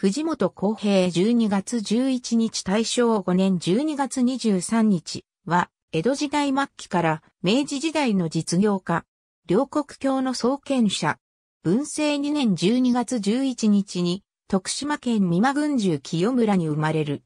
藤本公平12月11日大正5年12月23日は、江戸時代末期から明治時代の実業家、両国教の創建者、文政2年12月11日に、徳島県美馬郡中清村に生まれる。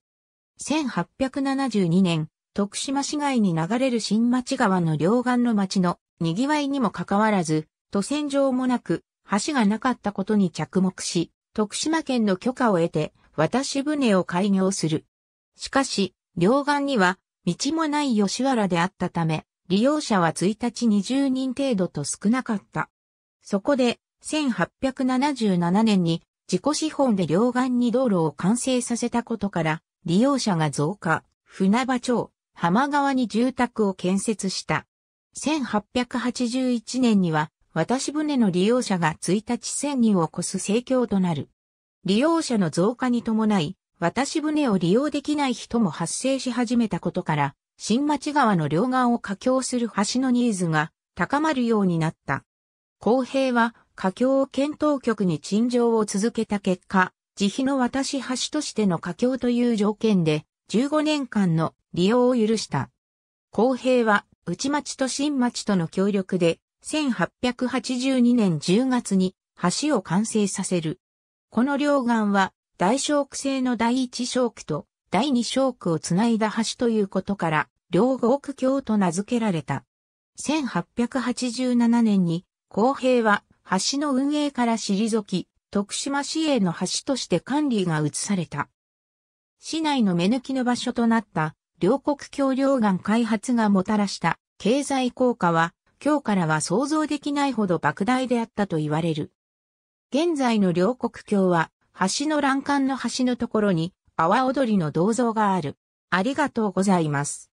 1872年、徳島市街に流れる新町川の両岸の町の賑わいにもかかわらず、渡船上もなく、橋がなかったことに着目し、徳島県の許可を得て、渡し船を開業する。しかし、両岸には、道もない吉原であったため、利用者は1日20人程度と少なかった。そこで、1877年に自己資本で両岸に道路を完成させたことから、利用者が増加、船場町、浜川に住宅を建設した。1881年には渡し船の利用者が1日1000人を超す盛況となる。利用者の増加に伴い、渡し船を利用できない人も発生し始めたことから、新町川の両岸を架橋する橋のニーズが高まるようになった。公平は架橋を検討局に陳情を続けた結果、自費の渡し橋としての架橋という条件で15年間の利用を許した。公平は内町と新町との協力で1882年10月に橋を完成させる。この両岸は大小区制の第一小区と第二小区をつないだ橋ということから、両国橋と名付けられた。1887年に、公平は橋の運営から退き、徳島市営の橋として管理が移された。市内の目抜きの場所となった両国橋両岸開発がもたらした経済効果は今日からは想像できないほど莫大であったと言われる。現在の両国橋は、橋の欄干の橋のところに、阿波踊りの銅像がある。ありがとうございます。